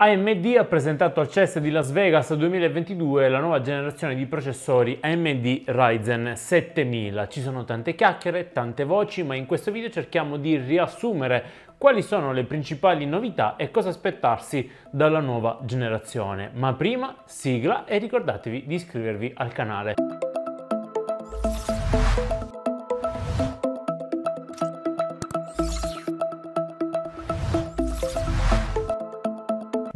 AMD ha presentato al CES di Las Vegas 2022 la nuova generazione di processori AMD Ryzen 7000. Ci sono tante chiacchiere, tante voci, ma in questo video cerchiamo di riassumere quali sono le principali novità e cosa aspettarsi dalla nuova generazione. Ma prima sigla e ricordatevi di iscrivervi al canale.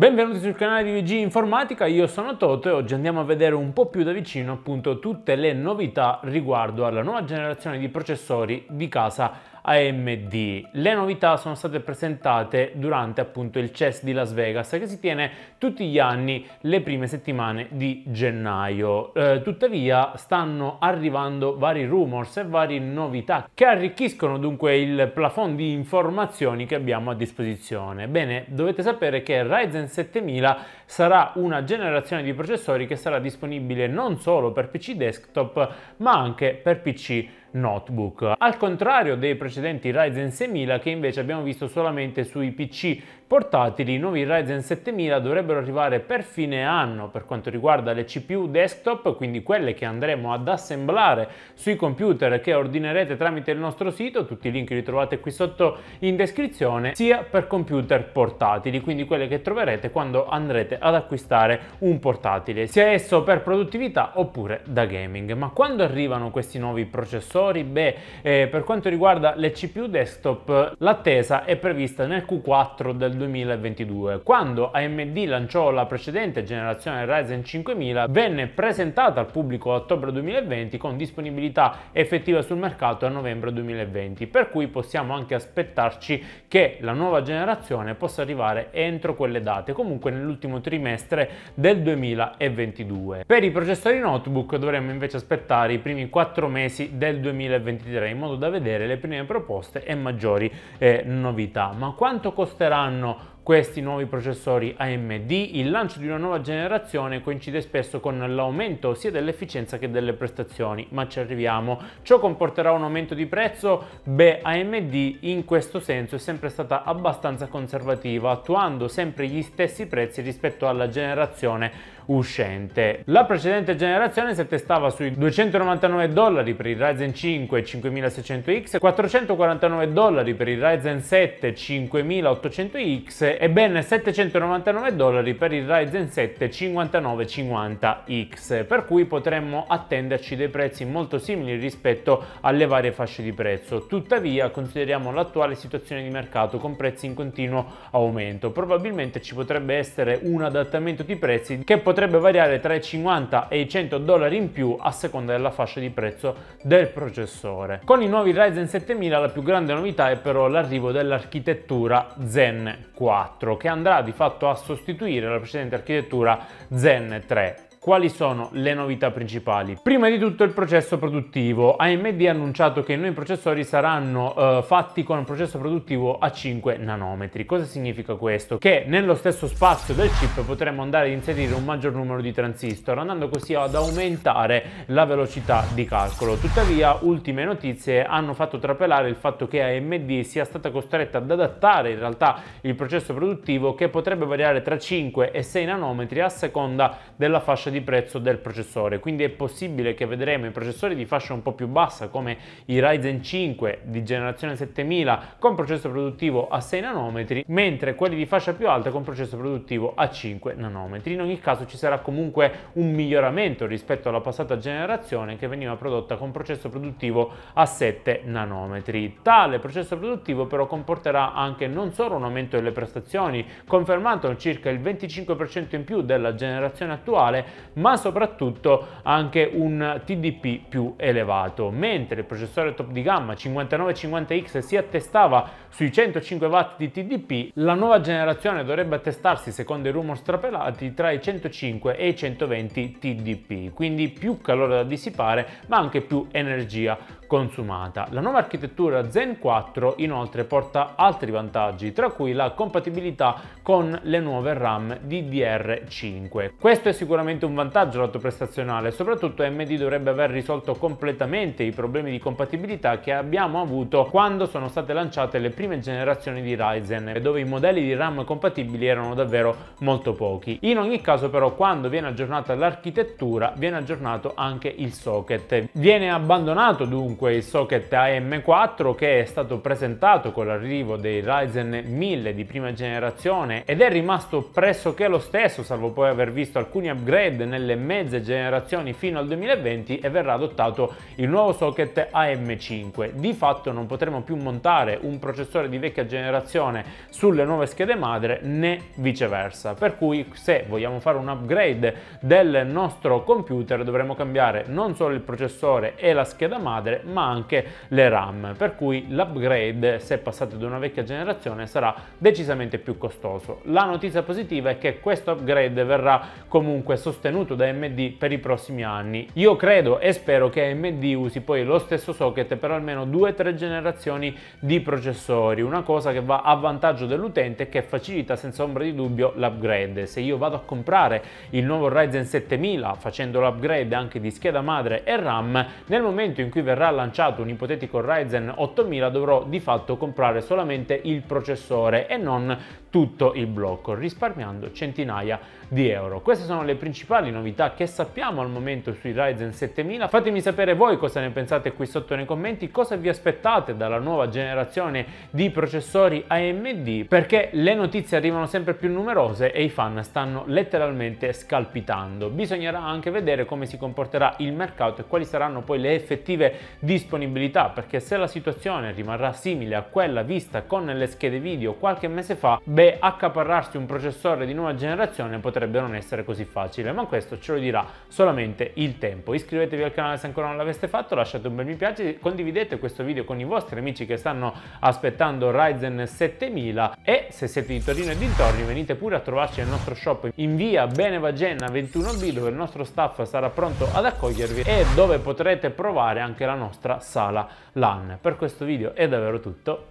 Benvenuti sul canale di VG Informatica, io sono Toto e oggi andiamo a vedere un po' più da vicino appunto tutte le novità riguardo alla nuova generazione di processori di casa AMD. Le novità sono state presentate durante appunto il CES di Las Vegas che si tiene tutti gli anni le prime settimane di gennaio. Eh, tuttavia stanno arrivando vari rumors e varie novità che arricchiscono dunque il plafond di informazioni che abbiamo a disposizione. Bene, dovete sapere che Ryzen 7000 sarà una generazione di processori che sarà disponibile non solo per PC desktop ma anche per PC notebook. Al contrario dei precedenti Ryzen 6000 che invece abbiamo visto solamente sui PC portatili, i nuovi Ryzen 7000 dovrebbero arrivare per fine anno per quanto riguarda le CPU desktop, quindi quelle che andremo ad assemblare sui computer che ordinerete tramite il nostro sito, tutti i link li trovate qui sotto in descrizione, sia per computer portatili, quindi quelle che troverete quando andrete ad acquistare un portatile, sia esso per produttività oppure da gaming. Ma quando arrivano questi nuovi processori? processori? Beh, eh, per quanto riguarda le CPU desktop, l'attesa è prevista nel Q4 del 2022. Quando AMD lanciò la precedente generazione Ryzen 5000, venne presentata al pubblico a ottobre 2020 con disponibilità effettiva sul mercato a novembre 2020, per cui possiamo anche aspettarci che la nuova generazione possa arrivare entro quelle date, comunque nell'ultimo trimestre del 2022. Per i processori notebook dovremmo invece aspettare i primi 4 mesi del 2022 2023 in modo da vedere le prime proposte e maggiori eh, novità. Ma quanto costeranno questi nuovi processori AMD, il lancio di una nuova generazione coincide spesso con l'aumento sia dell'efficienza che delle prestazioni, ma ci arriviamo. Ciò comporterà un aumento di prezzo? Beh, AMD in questo senso è sempre stata abbastanza conservativa, attuando sempre gli stessi prezzi rispetto alla generazione uscente. La precedente generazione si attestava sui 299 dollari per il Ryzen 5 5600X, 449 dollari per il Ryzen 7 5800X e ben 799 dollari per il Ryzen 7 5950X, per cui potremmo attenderci dei prezzi molto simili rispetto alle varie fasce di prezzo. Tuttavia consideriamo l'attuale situazione di mercato con prezzi in continuo aumento. Probabilmente ci potrebbe essere un adattamento di prezzi che potrebbe potrebbe variare tra i 50 e i 100 dollari in più a seconda della fascia di prezzo del processore. Con i nuovi Ryzen 7000 la più grande novità è però l'arrivo dell'architettura Zen 4 che andrà di fatto a sostituire la precedente architettura Zen 3 quali sono le novità principali? Prima di tutto il processo produttivo. AMD ha annunciato che i nuovi processori saranno eh, fatti con un processo produttivo a 5 nanometri. Cosa significa questo? Che nello stesso spazio del chip potremo andare ad inserire un maggior numero di transistor, andando così ad aumentare la velocità di calcolo. Tuttavia, ultime notizie hanno fatto trapelare il fatto che AMD sia stata costretta ad adattare in realtà il processo produttivo che potrebbe variare tra 5 e 6 nanometri a seconda della fascia di di prezzo del processore, quindi è possibile che vedremo i processori di fascia un po' più bassa come i Ryzen 5 di generazione 7000 con processo produttivo a 6 nanometri, mentre quelli di fascia più alta con processo produttivo a 5 nanometri. In ogni caso ci sarà comunque un miglioramento rispetto alla passata generazione che veniva prodotta con processo produttivo a 7 nanometri. Tale processo produttivo però comporterà anche non solo un aumento delle prestazioni, confermato circa il 25% in più della generazione attuale, ma soprattutto anche un TDP più elevato. Mentre il processore top di gamma 5950X si attestava sui 105 watt di TDP, la nuova generazione dovrebbe attestarsi, secondo i rumor strapelati, tra i 105 e i 120 TDP, quindi più calore da dissipare ma anche più energia consumata. La nuova architettura Zen 4 inoltre porta altri vantaggi, tra cui la compatibilità con le nuove RAM DDR5. Questo è sicuramente un vantaggio lato prestazionale, soprattutto AMD dovrebbe aver risolto completamente i problemi di compatibilità che abbiamo avuto quando sono state lanciate le prime generazioni di Ryzen, dove i modelli di RAM compatibili erano davvero molto pochi. In ogni caso però quando viene aggiornata l'architettura viene aggiornato anche il socket. Viene abbandonato dunque comunque il socket AM4 che è stato presentato con l'arrivo dei Ryzen 1000 di prima generazione ed è rimasto pressoché lo stesso salvo poi aver visto alcuni upgrade nelle mezze generazioni fino al 2020 e verrà adottato il nuovo socket AM5. Di fatto non potremo più montare un processore di vecchia generazione sulle nuove schede madre né viceversa per cui se vogliamo fare un upgrade del nostro computer dovremo cambiare non solo il processore e la scheda madre ma anche le RAM, per cui l'upgrade, se passate da una vecchia generazione, sarà decisamente più costoso. La notizia positiva è che questo upgrade verrà comunque sostenuto da AMD per i prossimi anni. Io credo e spero che AMD usi poi lo stesso socket per almeno 2-3 generazioni di processori, una cosa che va a vantaggio dell'utente e che facilita senza ombra di dubbio l'upgrade. Se io vado a comprare il nuovo Ryzen 7000 facendo l'upgrade anche di scheda madre e RAM, nel momento in cui verrà la lanciato un ipotetico Ryzen 8000 dovrò di fatto comprare solamente il processore e non tutto il blocco, risparmiando centinaia di euro. Queste sono le principali novità che sappiamo al momento sui Ryzen 7000. Fatemi sapere voi cosa ne pensate qui sotto nei commenti, cosa vi aspettate dalla nuova generazione di processori AMD, perché le notizie arrivano sempre più numerose e i fan stanno letteralmente scalpitando. Bisognerà anche vedere come si comporterà il mercato e quali saranno poi le effettive disponibilità, perché se la situazione rimarrà simile a quella vista con le schede video qualche mese fa, beh, beh, accaparrarsi un processore di nuova generazione potrebbe non essere così facile, ma questo ce lo dirà solamente il tempo. Iscrivetevi al canale se ancora non l'aveste fatto, lasciate un bel mi piace, condividete questo video con i vostri amici che stanno aspettando Ryzen 7000 e se siete di Torino e dintorni venite pure a trovarci nel nostro shop in via Benevagenna 21B dove il nostro staff sarà pronto ad accogliervi e dove potrete provare anche la nostra sala LAN. Per questo video è davvero tutto.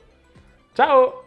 Ciao!